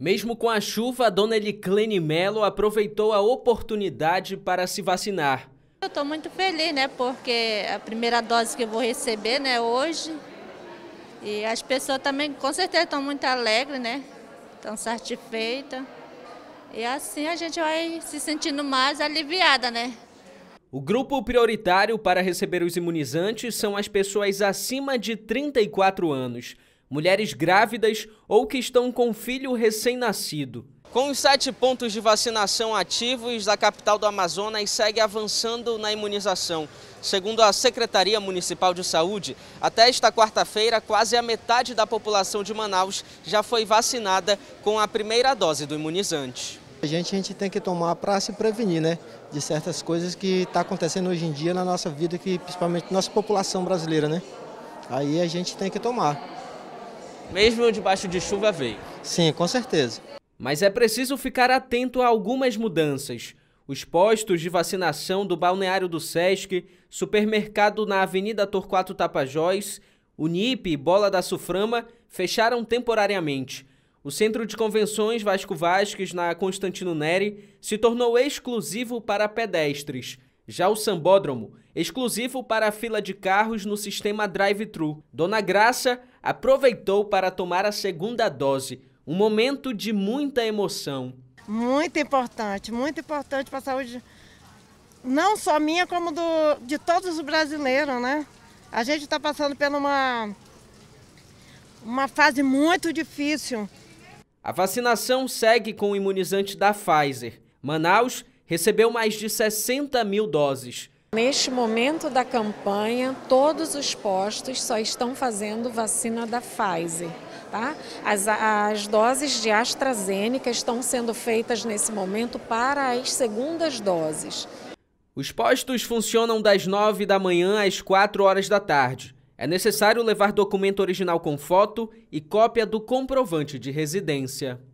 Mesmo com a chuva, a dona Eliclene Melo aproveitou a oportunidade para se vacinar. Eu estou muito feliz, né? Porque a primeira dose que eu vou receber, né, hoje. E as pessoas também, com certeza, estão muito alegres, né? Estão satisfeitas. E assim a gente vai se sentindo mais aliviada, né? O grupo prioritário para receber os imunizantes são as pessoas acima de 34 anos mulheres grávidas ou que estão com filho recém-nascido. Com os sete pontos de vacinação ativos, a capital do Amazonas segue avançando na imunização. Segundo a Secretaria Municipal de Saúde, até esta quarta-feira, quase a metade da população de Manaus já foi vacinada com a primeira dose do imunizante. A gente, a gente tem que tomar para se prevenir né, de certas coisas que está acontecendo hoje em dia na nossa vida, que principalmente nossa população brasileira. Né? Aí a gente tem que tomar mesmo debaixo de chuva, veio. Sim, com certeza. Mas é preciso ficar atento a algumas mudanças. Os postos de vacinação do balneário do SESC, supermercado na Avenida Torquato Tapajós, Unip e Bola da Suframa fecharam temporariamente. O Centro de Convenções Vasco Vasques, na Constantino Neri, se tornou exclusivo para pedestres. Já o sambódromo, exclusivo para a fila de carros no sistema drive-thru. Dona Graça aproveitou para tomar a segunda dose, um momento de muita emoção. Muito importante, muito importante para a saúde, não só minha, como do, de todos os brasileiros, né? A gente está passando por uma, uma fase muito difícil. A vacinação segue com o imunizante da Pfizer. Manaus recebeu mais de 60 mil doses. Neste momento da campanha, todos os postos só estão fazendo vacina da Pfizer. Tá? As, as doses de AstraZeneca estão sendo feitas nesse momento para as segundas doses. Os postos funcionam das 9 da manhã às 4 horas da tarde. É necessário levar documento original com foto e cópia do comprovante de residência.